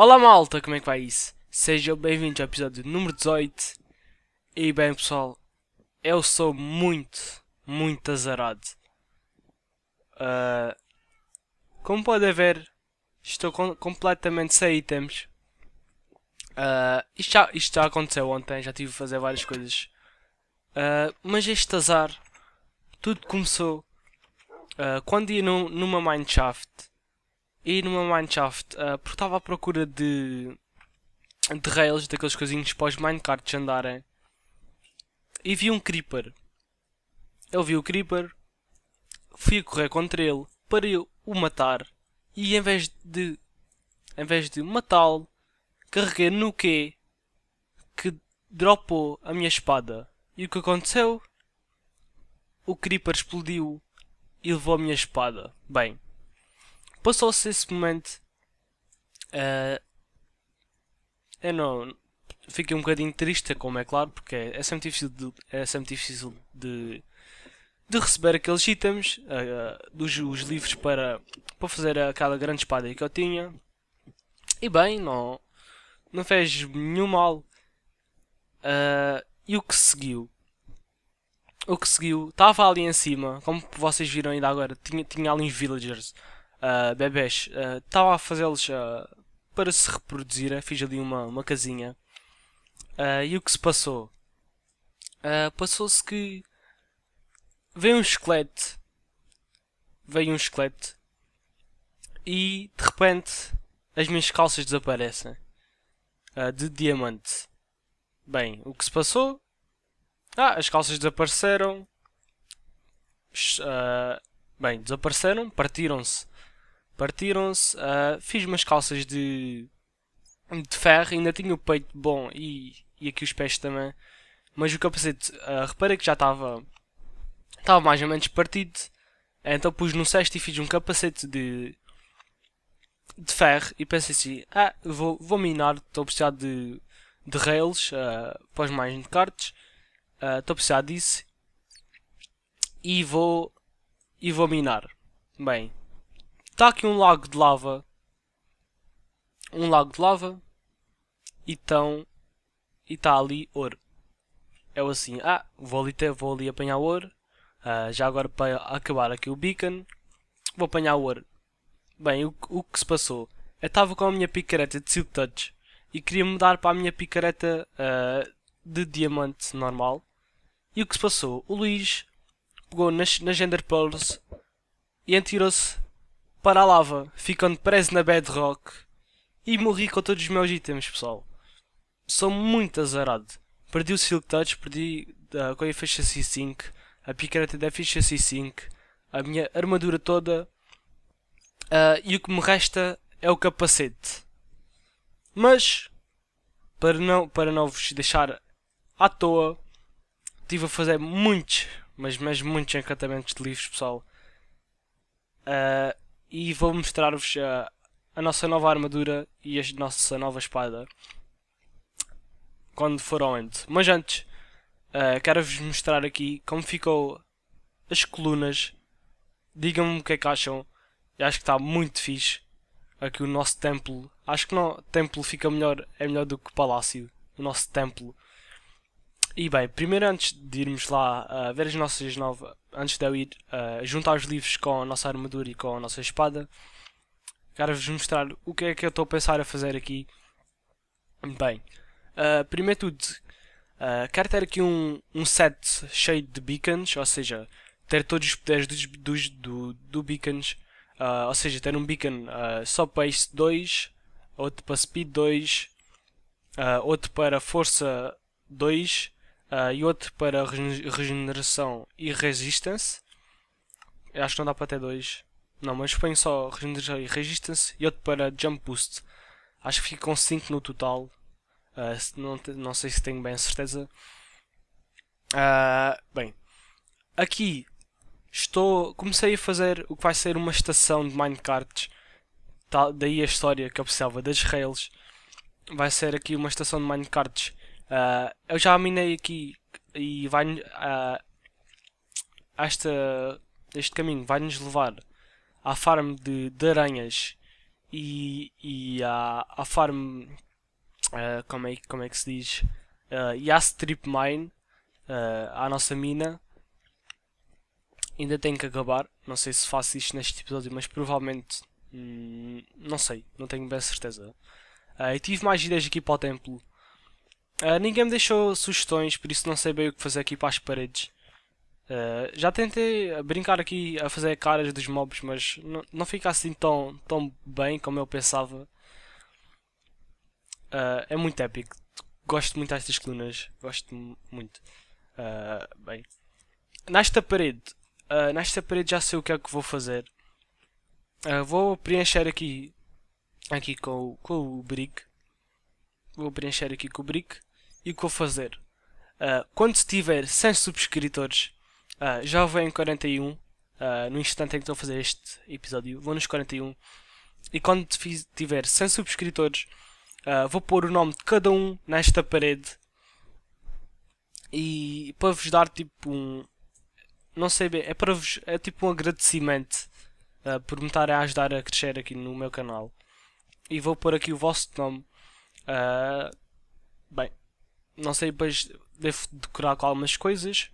Olá malta, como é que vai isso? Sejam bem-vindos ao episódio número 18 E bem pessoal, eu sou muito, muito azarado uh, Como podem ver, estou com completamente sem itens uh, isto, já, isto já aconteceu ontem, já tive a fazer várias coisas uh, Mas este azar, tudo começou quando ia numa mineshaft e numa Mineshaft, uh, ah, porque estava à procura de, de rails, daqueles coisinhos para os minecarts andarem, e vi um Creeper. Eu vi o Creeper, fui correr contra ele para eu o matar, e em vez de, em vez de matá-lo, carreguei no Q que dropou a minha espada. E o que aconteceu? O Creeper explodiu e levou a minha espada. Bem, Passou-se esse momento. Uh, eu não. Fiquei um bocadinho triste, é como é claro, porque é, é, sempre difícil de. É sempre difícil de de receber aqueles itens, uh, ah, dos ah, os livros para, para fazer aquela grande espada que eu tinha. E bem, não, não fez nenhum mal. Uh, e o que seguiu? O que seguiu? Estava ali em cima, como vocês viram ainda agora, tinha, tinha ali uns villagers uh, ah, bebés, estava ah, tá a fazê-los ah, para se reproduzirem. Fiz ali uma, uma casinha. e o que se passou? Passou-se que veio um esqueleto. Veio um esqueleto. E de repente as minhas calças desaparecem. de diamante. Bem, o que se passou? Ah, as calças desapareceram. Uh, bem, desapareceram, partiram-se partiram-se. Uh, fiz umas calças de, de ferro, ainda tinha o peito bom e, e aqui os pés também. Mas o capacete, uh, reparei que já estava estava mais ou menos partido. Então pus no cesto e fiz um capacete de, de ferro e pensei assim, ah, vou, vou minar, estou a precisar de, de rails uh, para os mais de cartes, estou uh, a precisar disso e vou, e vou minar. Bem, Está aqui um lago de lava. Um lago de lava. E tão, E está ali ouro. É assim, ah, vou ali, ter, vou ali apanhar ouro. Uh, já agora para acabar aqui o beacon. Vou apanhar ouro. Bem, o, o que se passou? Eu estava com a minha picareta de Silk Touch. E queria mudar para a minha picareta uh, de diamante normal. E o que se passou? O Luís pegou nas, nas Gender Pearls e atirou-se para a lava, ficando preso na bedrock e morri com todos os meus itens, pessoal. Sou muito azarado. Perdi o Silk Touch, perdi ah, a Coia Efficiency 5, a Picareta da Efficiency 5, a minha armadura toda uh, e o que me resta é o capacete. Mas, para não, para não vos deixar à toa, estive a fazer muitos, mas, mas muitos encantamentos de livros, pessoal. Uh, e vou mostrar-vos a, a nossa nova armadura e a nossa nova espada quando for ao ente. Mas antes, uh, quero-vos mostrar aqui como ficou as colunas. Digam-me o que é que acham. Eu acho que está muito fixe aqui o nosso templo. Acho que não, templo fica melhor, é melhor do que palácio. O nosso templo. E bem, primeiro antes de irmos lá uh, ver as nossas novas. Antes de eu ir uh, juntar os livros com a nossa armadura e com a nossa espada, quero vos mostrar o que é que eu estou a pensar a fazer aqui. Bem, uh, primeiro tudo, uh, quero ter aqui um, um set cheio de beacons, ou seja, ter todos os poderes dos, dos do, do beacons, uh, ou seja, ter um beacon só para Ace 2, outro para speed 2, outro para força 2 uh, e outro para regeneração e resistance. Eu acho que não dá para ter dois. Não, mas põe só regeneração e resistance e outro para jump boost. Acho que com 5 no total. Uh, não, não sei se tenho bem a certeza. Uh, bem, aqui estou comecei a fazer o que vai ser uma estação de minecarts. Daí a história que eu das rails. Vai ser aqui uma estação de minecarts Uh, eu já minei aqui e vai uh, ah, esta, este caminho vai-nos levar à farm de, de aranhas e, e à, à farm uh, como, é, como é que se diz uh, e à strip mine uh, à nossa mina ainda tem que acabar não sei se faço isto neste episódio mas provavelmente hum, não sei não tenho bem certeza uh, e tive mais ideias aqui para o templo Uh, ninguém me deixou sugestões, por isso não sei bem o que fazer aqui para as paredes. Uh, já tentei brincar aqui a fazer caras dos mobs, mas não, fica assim tão, tão bem como eu pensava. Uh, é muito épico. Gosto muito destas colunas. Gosto muito. bem. Nesta parede. nesta parede já sei o que é que vou fazer. vou preencher aqui. Aqui com, com o brick vou preencher aqui com o brick e o que vou fazer? Uh, quando tiver 100 subscritores, uh, já vou em 41, uh, ah, no instante em que estou a fazer este episódio, vou nos 41. E quando tiver 100 subscritores, vou pôr o nome de cada um nesta parede. E para vos dar tipo um. Não sei bem, é para vos. É tipo um agradecimento por me estarem a ajudar a crescer aqui no meu canal. E vou pôr aqui o vosso nome. bem, não sei, depois devo decorar com algumas coisas.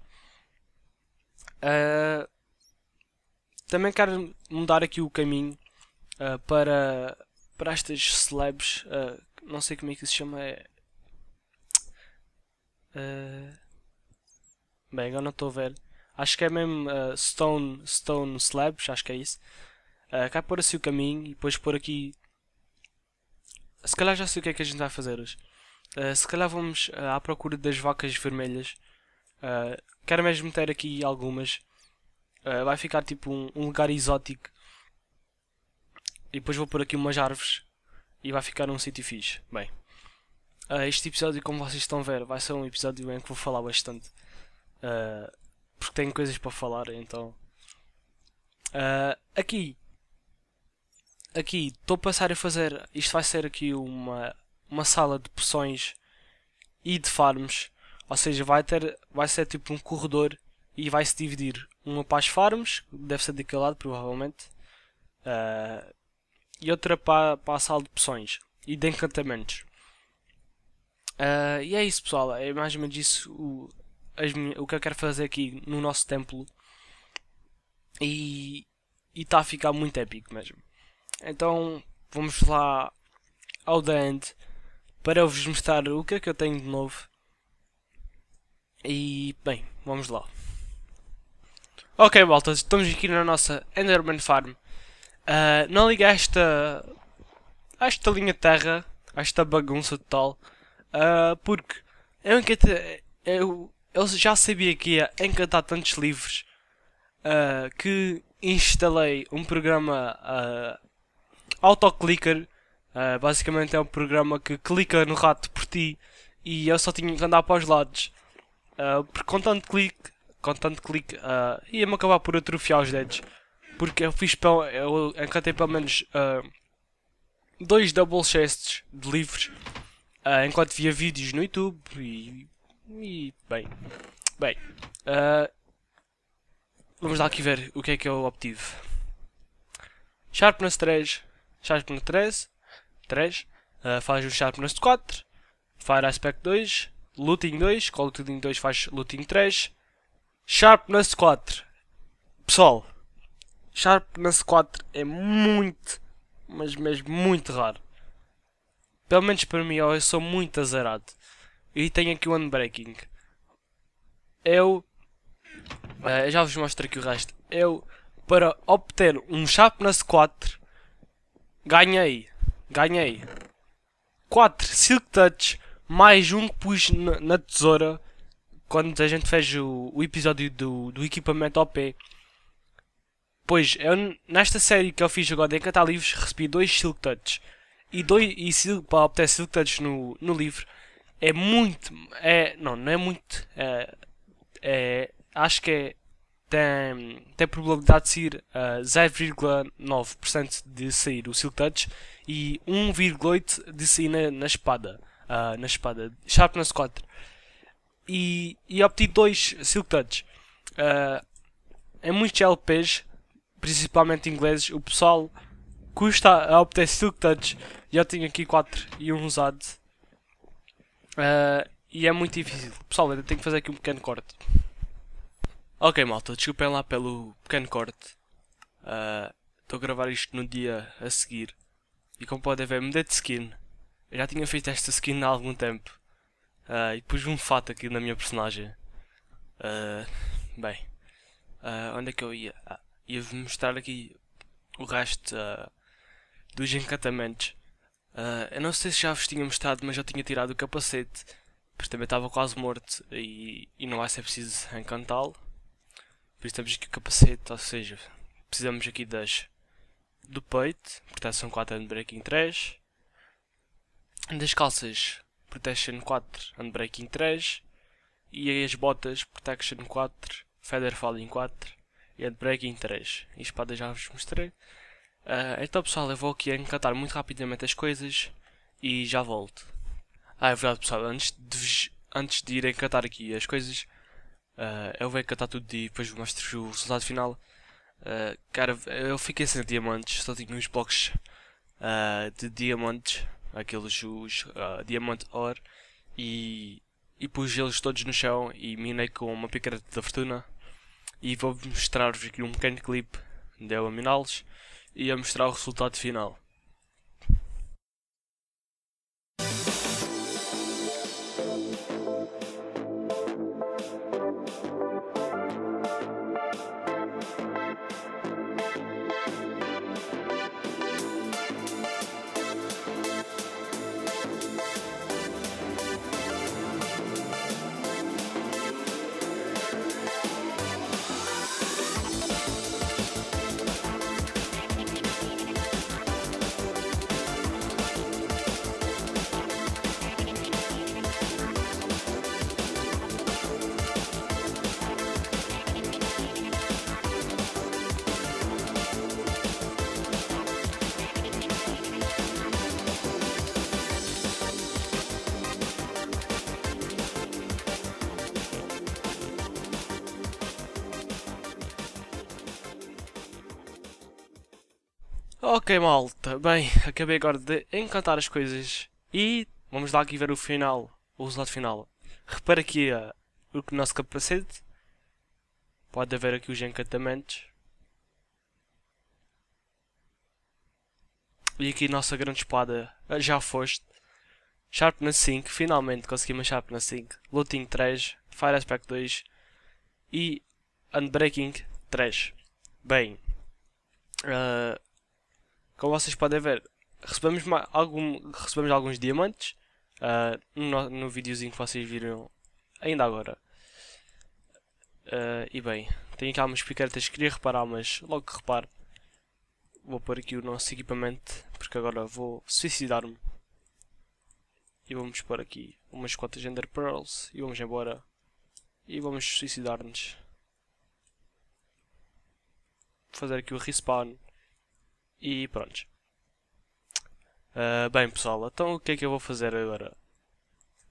Uh, também quero mudar aqui o caminho uh, para, para estas celebs. Uh, não sei como é que se chama. É, bem, agora não estou a ver. Acho que é mesmo Stone, Stone Slabs, acho que é isso. Uh, cá pôr assim o caminho e depois pôr aqui. Se calhar já sei o que é que a gente vai fazer hoje. Eh, se calhar vamos uh, à procura das vacas vermelhas. Uh, quero mesmo ter aqui algumas. vai ficar tipo um, um, lugar exótico. E depois vou pôr aqui umas árvores. E vai ficar um sítio fixe. Bem. este episódio, como vocês estão a ver, vai ser um episódio em que vou falar bastante. porque tenho coisas para falar, então... aqui aqui estou a passar a fazer. Isto vai ser aqui uma uma sala de poções e de farms. Ou seja, vai, ter, vai ser tipo um corredor e vai se dividir. Uma para as farms, deve ser daquele lado provavelmente, uh, e outra para, para a sala de poções e de encantamentos. Uh, e é isso pessoal, é mais ou menos isso o, as, o que eu quero fazer aqui no nosso templo. E está a ficar muito épico mesmo. Então vamos lá ao The End para vos mostrar o que é que eu tenho de novo. E bem, vamos lá. Ok, malta, estamos aqui na nossa Enderman Farm. Uh, não liga esta, esta linha terra, esta bagunça total, uh, porque eu, encantei, eu, eu já sabia que ia encantar tantos livros uh, que instalei um programa uh, autoclicker Uh, basicamente é um programa que clica no rato por ti e eu só tinha que andar para os lados. Uh, porque com tanto clique, com tanto clique, uh, ia-me acabar por atrofiar os dedos. Porque eu fiz, pelo, eu encantei pelo menos uh, dois double chests de livros uh, enquanto via vídeos no YouTube e. e bem. Bem. Uh, vamos lá aqui ver o que é que eu obtive. Sharpness 3, Sharpness 13, 3, uh, ah, faz o Sharpness 4, Fire Aspect 2, Looting 2, Call of Duty 2 faz Looting 3, Sharpness 4. Pessoal, Sharpness 4 é muito, mas mesmo muito raro. Pelo menos para mim, eu sou muito azarado. E tenho aqui o Unbreaking. Eu Uh, já vos mostro aqui o resto. Eu, para obter um Sharpness 4, ganhei ganhei 4 Silk Touch, mais um que pus na, na tesoura quando a gente fez o, o episódio do, do equipamento OP. Pois, eu, é nesta série que eu fiz agora em Catar Livros, recebi dois Silk Touch. E, dois, e silk, para obter Silk Touch no, no livro, é muito. É, não, não é muito. É, é, acho que é, tem, tem probabilidade de sair uh, eh, 0,9% de sair o Silk Touch e 1,8 de si na, na espada. Uh, na espada. Sharpness 4. E, e obtive 2 Silk Touch. Uh, ah, em muitos LPs, principalmente ingleses, o pessoal custa a obter Silk Touch. Já tenho aqui 4 e um usado. Uh, e é muito difícil. Pessoal, ainda tenho que fazer aqui um pequeno corte. Ok, malta, desculpem lá pelo pequeno corte. Estou uh, a gravar isto no dia a seguir. E como podem ver, mudei de skin. Eu já tinha feito esta skin há algum tempo. Uh, e pus um fato aqui na minha personagem. Uh, bem. Uh, onde é que eu ia? Ah, Ia-vos mostrar aqui o resto dos encantamentos. eu não sei se já vos tinha mostrado, mas já tinha tirado o capacete. Pois também estava quase morto e, e não vai ser preciso encantá-lo. Por isso temos aqui o capacete, ou seja, precisamos aqui das do peito, proteção 4 handbraking 3, das calças, protection 4 handbraking 3 e as botas, protection 4, feather falling 4 e handbraking 3. E espada já vos mostrei. Uh, então pessoal, eu vou aqui encantar muito rapidamente as coisas e já volto. Ah, é verdade pessoal, antes de, antes de ir encantar aqui as coisas, uh, eu vou encantar tudo e depois vos mostro o resultado final. Ah, cara, eu fiquei sem diamantes, só tinha uns blocos uh, de diamantes, aqueles os, uh, diamante ore e, e pus eles todos no chão e minei com uma picareta da fortuna. E vou mostrar-vos aqui um pequeno clipe de eu miná-los e a mostrar o resultado final. Ok malta, bem, acabei agora de encantar as coisas e vamos lá aqui ver o final, o resultado final. Repara aqui uh, o nosso capacete, pode haver aqui os encantamentos. E aqui nossa grande espada, eh, já foste. Sharpness 5, finalmente conseguimos Sharpness 5. Looting 3, Fire Aspect 2 e Unbreaking 3. Bem, uh, como vocês podem ver, recebemos, algum, recebemos alguns diamantes uh, no, no videozinho que vocês viram ainda agora. Uh, e bem, tenho aqui algumas picaretas que queria reparar, mas logo que reparo, vou pôr aqui o nosso equipamento, porque agora vou suicidar-me. E vamos pôr aqui umas quantas Ender Pearls e vamos embora. E vamos suicidar-nos. Vou fazer aqui o respawn. E pronto. Uh, bem pessoal, então o que é que eu vou fazer agora?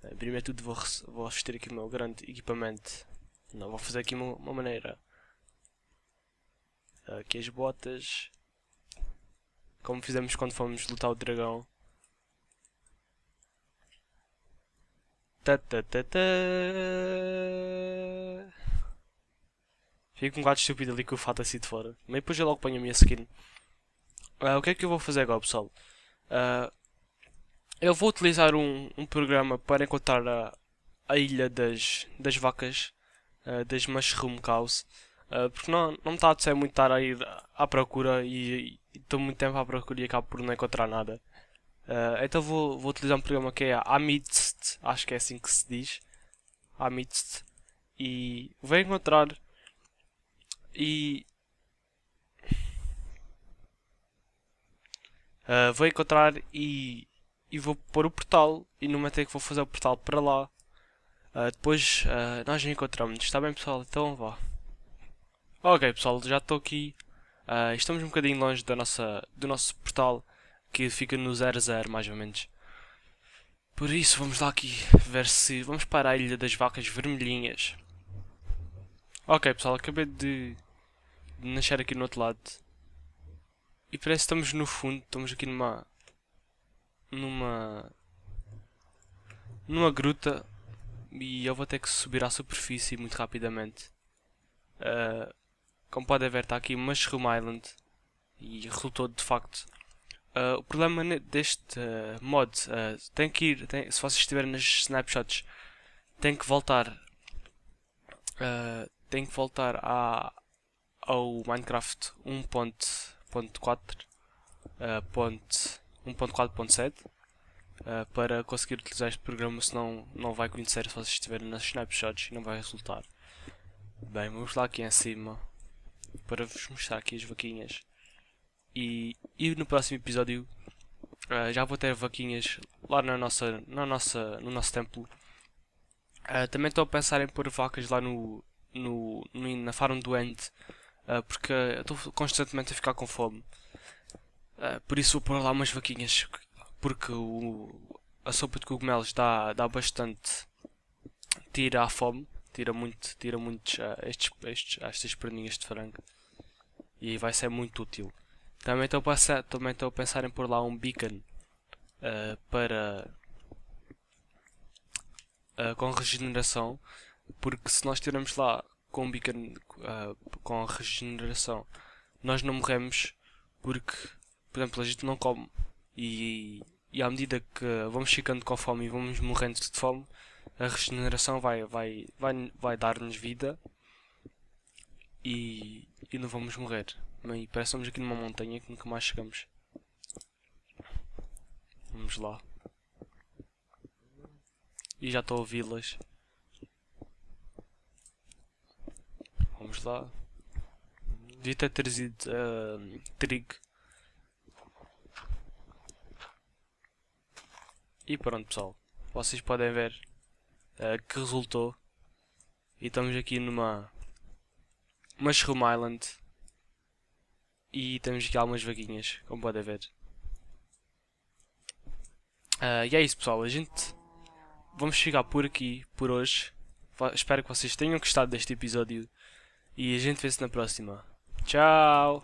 Uh, primeiro tudo vou, vou assistir aqui o meu grande equipamento. Não, vou fazer aqui uma, uma maneira. Uh, aqui as botas. Como fizemos quando fomos lutar o dragão. Tá, Fico um gato estúpido ali com o fato assim de fora. Mas depois eu logo ponho a minha skin. Uh, o que é que eu vou fazer agora, pessoal? Uh, eu vou utilizar um, um programa para encontrar a, a ilha das, das vacas, uh, das Mushroom Cows, porque não, não me está a dizer muito estar aí à procura e estou muito tempo à procura e acabo por não encontrar nada. então vou, vou utilizar um programa que é Amidst, acho que é assim que se diz, Amidst, e vou encontrar e Uh, vou encontrar e, e vou pôr o portal. E no momento em que vou fazer o portal para lá, uh, depois uh, nós encontramos. Está bem, pessoal? Então vá. Ok, pessoal, já estou aqui. estamos um bocadinho longe da nossa, do nosso portal que fica no 00 mais ou menos. Por isso, vamos lá aqui ver se. Vamos para a Ilha das Vacas Vermelhinhas. Ok, pessoal, acabei de, de nascer aqui no outro lado. E parece que estamos no fundo, estamos aqui numa. numa. numa gruta. E eu vou ter que subir à superfície muito rapidamente. Uh, como podem ver, está aqui Mushroom Island. E resultou de facto. Uh, o problema deste uh, mod tem que ir. Tem, se vocês estiverem nas snapshots, tem que voltar. tem que voltar a, ao Minecraft 1. 1.4.7 eh, uh, eh, para conseguir utilizar este programa, senão não vai conhecer se vocês estiverem nas snapshots e não vai resultar. Bem, vamos lá aqui em cima para vos mostrar aqui as vaquinhas. E, e no próximo episódio uh, já vou ter vaquinhas lá na nossa, na nossa, no nosso templo. Uh, também estou a pensar em pôr vacas lá no, no, no na farm do ah, porque estou constantemente a ficar com fome. Uh, por isso vou pôr lá umas vaquinhas, porque o, a sopa de cogumelos dá, dá bastante. tira a fome, tira muito, tira muitos uh, estes, estes, estas perninhas de frango e vai ser muito útil. Também estou a, também estou a pensar em pôr lá um beacon uh, para uh, com regeneração, porque se nós tirarmos lá com, uh, com regeneração. Nós não morremos porque, por exemplo, a gente não come. E, e à medida que vamos ficando com fome e vamos morrendo de fome, a regeneração vai, vai, vai, vai dar-nos vida e, e não vamos morrer. E parece estamos aqui numa montanha que nunca mais chegamos. Vamos lá. E já estou a ouvi-las. vamos lá Devia ter trazido uh, ah, trigo. E pronto pessoal, vocês podem ver uh, que resultou. E estamos aqui numa Mushroom Island. E temos aqui algumas vaquinhas, como podem ver. Uh, e é isso pessoal, a gente vamos chegar por aqui por hoje. Espero que vocês tenham gostado deste episódio. E a gente vê-se na próxima. Tchau!